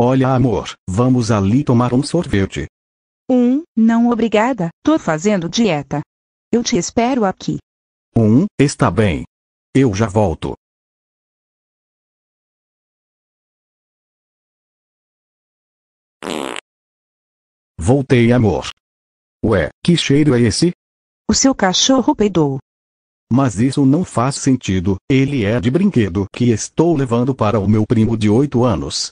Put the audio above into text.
Olha amor, vamos ali tomar um sorvete. Um, não obrigada, tô fazendo dieta. Eu te espero aqui. Um, está bem. Eu já volto. Voltei amor. Ué, que cheiro é esse? O seu cachorro peidou. Mas isso não faz sentido, ele é de brinquedo que estou levando para o meu primo de 8 anos.